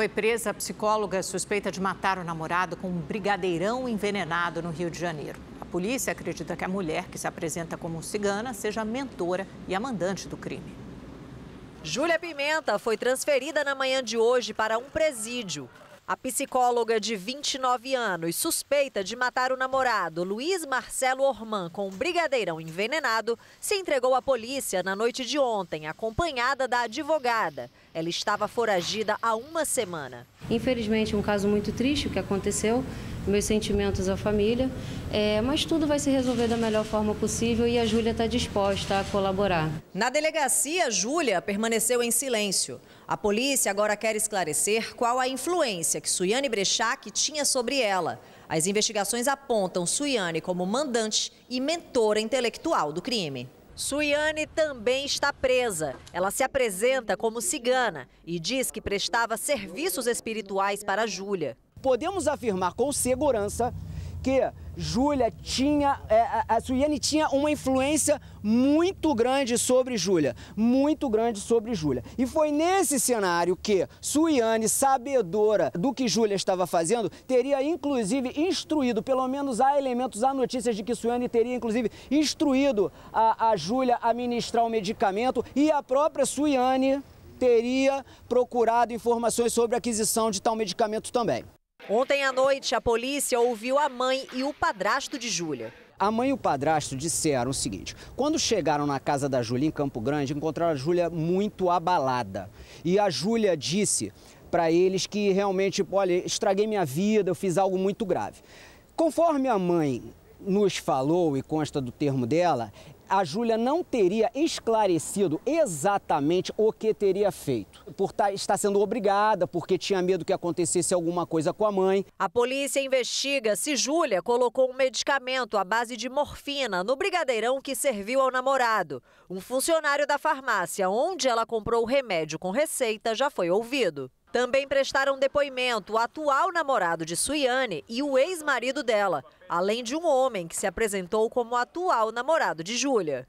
foi presa a psicóloga suspeita de matar o namorado com um brigadeirão envenenado no Rio de Janeiro. A polícia acredita que a mulher, que se apresenta como cigana, seja a mentora e a mandante do crime. Júlia Pimenta foi transferida na manhã de hoje para um presídio. A psicóloga de 29 anos, suspeita de matar o namorado Luiz Marcelo Orman com um brigadeirão envenenado, se entregou à polícia na noite de ontem, acompanhada da advogada. Ela estava foragida há uma semana. Infelizmente, é um caso muito triste que aconteceu, meus sentimentos à família, é, mas tudo vai se resolver da melhor forma possível e a Júlia está disposta a colaborar. Na delegacia, Júlia permaneceu em silêncio. A polícia agora quer esclarecer qual a influência que Suiane Brechac tinha sobre ela. As investigações apontam Suiane como mandante e mentora intelectual do crime. Suiane também está presa. Ela se apresenta como cigana e diz que prestava serviços espirituais para Júlia. Podemos afirmar com segurança porque Júlia tinha, é, a Suiane tinha uma influência muito grande sobre Júlia, muito grande sobre Júlia. E foi nesse cenário que Suiane, sabedora do que Júlia estava fazendo, teria inclusive instruído, pelo menos há elementos, há notícias de que Suiane teria inclusive instruído a, a Júlia a ministrar o medicamento e a própria Suiane teria procurado informações sobre a aquisição de tal medicamento também. Ontem à noite, a polícia ouviu a mãe e o padrasto de Júlia. A mãe e o padrasto disseram o seguinte: quando chegaram na casa da Júlia em Campo Grande, encontraram a Júlia muito abalada. E a Júlia disse para eles que realmente, olha, estraguei minha vida, eu fiz algo muito grave. Conforme a mãe nos falou e consta do termo dela, a Júlia não teria esclarecido exatamente o que teria feito. Por tá, estar sendo obrigada, porque tinha medo que acontecesse alguma coisa com a mãe. A polícia investiga se Júlia colocou um medicamento à base de morfina no brigadeirão que serviu ao namorado. Um funcionário da farmácia onde ela comprou o remédio com receita já foi ouvido. Também prestaram depoimento o atual namorado de Suiane e o ex-marido dela, além de um homem que se apresentou como atual namorado de Júlia.